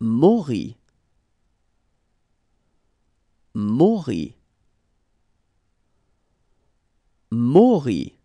Mori. Mori. Mori.